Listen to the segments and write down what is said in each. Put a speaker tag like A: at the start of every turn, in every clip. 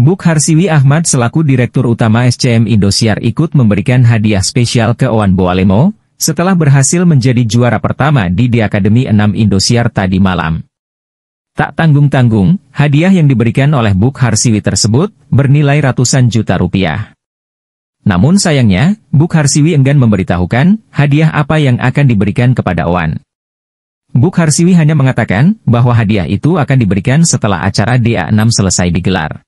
A: Buk Harsiwi Ahmad selaku Direktur Utama SCM Indosiar ikut memberikan hadiah spesial ke Owan Boalemo, setelah berhasil menjadi juara pertama di The Academy 6 Indosiar tadi malam. Tak tanggung-tanggung, hadiah yang diberikan oleh Buk Harsiwi tersebut bernilai ratusan juta rupiah. Namun sayangnya, Buk Harsiwi enggan memberitahukan hadiah apa yang akan diberikan kepada Owan. Buk Harsiwi hanya mengatakan bahwa hadiah itu akan diberikan setelah acara DA6 selesai digelar.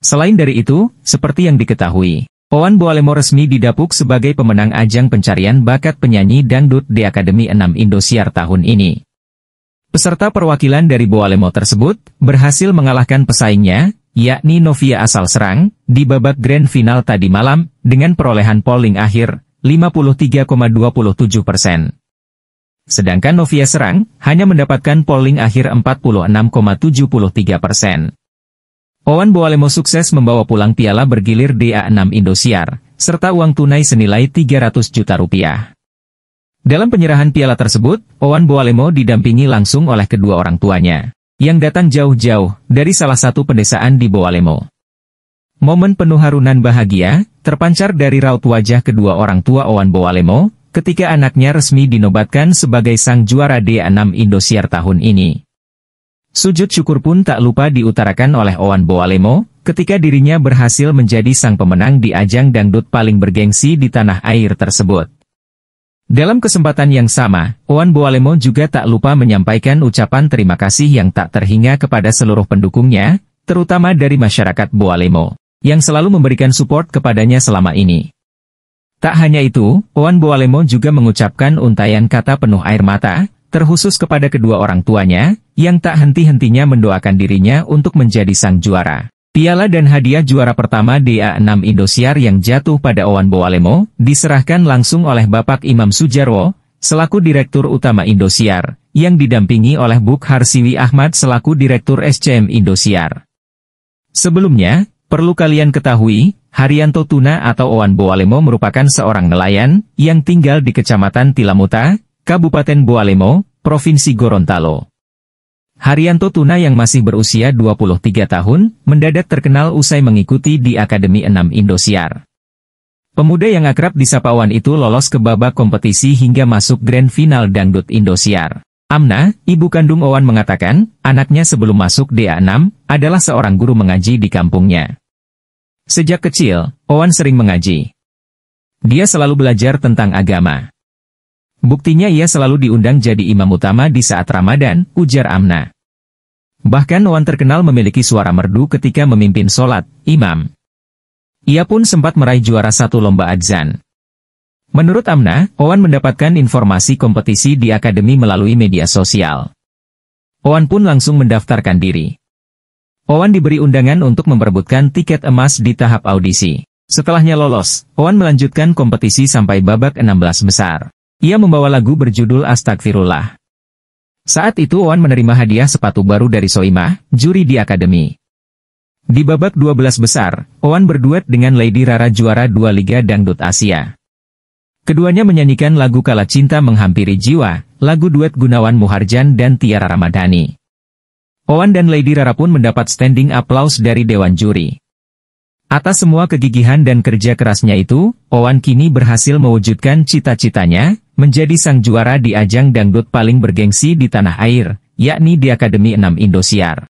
A: Selain dari itu, seperti yang diketahui, Owan Boalemo resmi didapuk sebagai pemenang ajang pencarian bakat penyanyi dangdut di Akademi 6 Indosiar tahun ini. Peserta perwakilan dari Boalemo tersebut berhasil mengalahkan pesaingnya, yakni Novia asal Serang, di babak grand final tadi malam dengan perolehan polling akhir 53,27 persen. Sedangkan Novia Serang hanya mendapatkan polling akhir 46,73 persen. Owan Boalemo sukses membawa pulang piala bergilir DA6 Indosiar, serta uang tunai senilai 300 juta rupiah. Dalam penyerahan piala tersebut, Owan Boalemo didampingi langsung oleh kedua orang tuanya, yang datang jauh-jauh dari salah satu pedesaan di Boalemo. Momen penuh harunan bahagia, terpancar dari raut wajah kedua orang tua Owan Boalemo, ketika anaknya resmi dinobatkan sebagai sang juara D6 Indosiar tahun ini. Sujud syukur pun tak lupa diutarakan oleh Owan Boalemo, ketika dirinya berhasil menjadi sang pemenang di ajang dangdut paling bergengsi di tanah air tersebut. Dalam kesempatan yang sama, Owan Boalemo juga tak lupa menyampaikan ucapan terima kasih yang tak terhingga kepada seluruh pendukungnya, terutama dari masyarakat Boalemo, yang selalu memberikan support kepadanya selama ini. Tak hanya itu, Owan Boalemo juga mengucapkan untayan kata penuh air mata, terkhusus kepada kedua orang tuanya, yang tak henti-hentinya mendoakan dirinya untuk menjadi sang juara. Piala dan hadiah juara pertama DA6 Indosiar yang jatuh pada Owan Boalemo, diserahkan langsung oleh Bapak Imam Sujarwo, selaku Direktur Utama Indosiar, yang didampingi oleh Buk Harsiwi Ahmad selaku Direktur SCM Indosiar. Sebelumnya, perlu kalian ketahui, Haryanto Tuna atau Owan Boalemo merupakan seorang nelayan, yang tinggal di Kecamatan Tilamuta, Kabupaten Boalemo, Provinsi Gorontalo. Haryanto Tuna yang masih berusia 23 tahun, mendadak terkenal usai mengikuti di Akademi 6 Indosiar. Pemuda yang akrab di Sapawan itu lolos ke babak kompetisi hingga masuk Grand Final Dangdut Indosiar. Amna, ibu kandung Owan mengatakan, anaknya sebelum masuk DA6, adalah seorang guru mengaji di kampungnya. Sejak kecil, Owan sering mengaji. Dia selalu belajar tentang agama. Buktinya ia selalu diundang jadi imam utama di saat Ramadan, ujar Amna. Bahkan Wan terkenal memiliki suara merdu ketika memimpin sholat, imam. Ia pun sempat meraih juara satu lomba adzan. Menurut Amna, Owan mendapatkan informasi kompetisi di akademi melalui media sosial. Owan pun langsung mendaftarkan diri. Owan diberi undangan untuk memperebutkan tiket emas di tahap audisi. Setelahnya lolos, Owan melanjutkan kompetisi sampai babak 16 besar. Ia membawa lagu berjudul Astagfirullah. Saat itu Wan menerima hadiah sepatu baru dari Soimah, juri di Akademi. Di babak 12 besar, Wan berduet dengan Lady Rara juara dua Liga Dangdut Asia. Keduanya menyanyikan lagu Kala Cinta Menghampiri Jiwa, lagu duet Gunawan Muharjan dan Tiara Ramadhani. Owan dan Lady Rara pun mendapat standing applause dari Dewan Juri. Atas semua kegigihan dan kerja kerasnya itu, Owan kini berhasil mewujudkan cita-citanya, menjadi sang juara di ajang dangdut paling bergengsi di tanah air, yakni di Akademi 6 Indosiar.